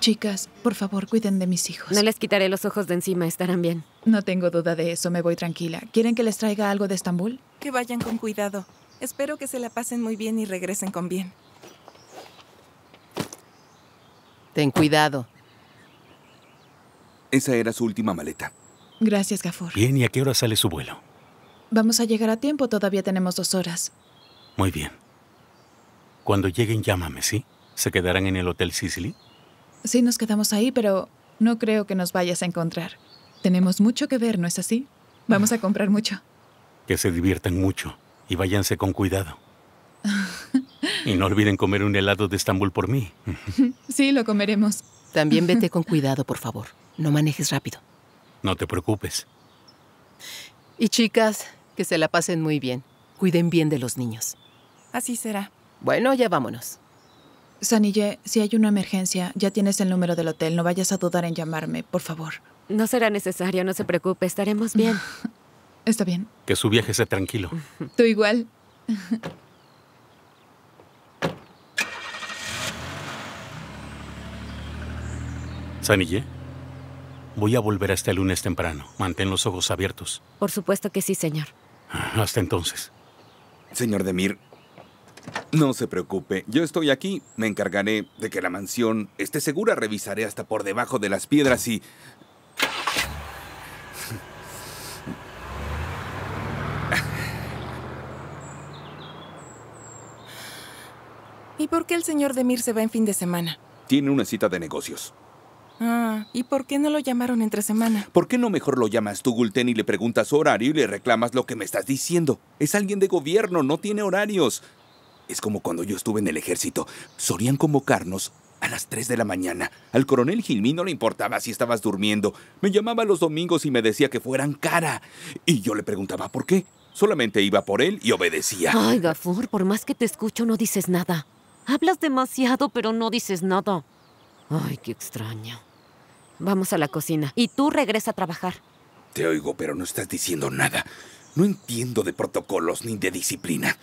Chicas, por favor, cuiden de mis hijos. No les quitaré los ojos de encima, estarán bien. No tengo duda de eso, me voy tranquila. ¿Quieren que les traiga algo de Estambul? Que vayan con cuidado. Espero que se la pasen muy bien y regresen con bien. Ten cuidado. Esa era su última maleta. Gracias, Gafur. Bien, ¿y a qué hora sale su vuelo? Vamos a llegar a tiempo, todavía tenemos dos horas. Muy bien. Cuando lleguen, llámame, ¿sí? ¿Se quedarán en el Hotel Sicily? Sí, nos quedamos ahí, pero no creo que nos vayas a encontrar. Tenemos mucho que ver, ¿no es así? Vamos a comprar mucho. Que se diviertan mucho y váyanse con cuidado. y no olviden comer un helado de Estambul por mí. sí, lo comeremos. También vete con cuidado, por favor. No manejes rápido. No te preocupes. Y chicas, que se la pasen muy bien. Cuiden bien de los niños. Así será. Bueno, ya vámonos. Sanille, si hay una emergencia, ya tienes el número del hotel. No vayas a dudar en llamarme, por favor. No será necesario, no se preocupe. Estaremos bien. Está bien. Que su viaje sea tranquilo. Tú igual. Sanille, voy a volver hasta el este lunes temprano. Mantén los ojos abiertos. Por supuesto que sí, señor. Hasta entonces. Señor Demir, no se preocupe, yo estoy aquí, me encargaré de que la mansión esté segura, revisaré hasta por debajo de las piedras y... ¿Y por qué el señor Demir se va en fin de semana? Tiene una cita de negocios. Ah, ¿y por qué no lo llamaron entre semana? ¿Por qué no mejor lo llamas tú, Gulten, y le preguntas horario y le reclamas lo que me estás diciendo? Es alguien de gobierno, no tiene horarios. Es como cuando yo estuve en el ejército. Solían convocarnos a las 3 de la mañana. Al coronel Gilmín no le importaba si estabas durmiendo. Me llamaba los domingos y me decía que fueran cara. Y yo le preguntaba por qué. Solamente iba por él y obedecía. Ay, Gafur, por más que te escucho, no dices nada. Hablas demasiado, pero no dices nada. Ay, qué extraño. Vamos a la cocina y tú regresa a trabajar. Te oigo, pero no estás diciendo nada. No entiendo de protocolos ni de disciplina.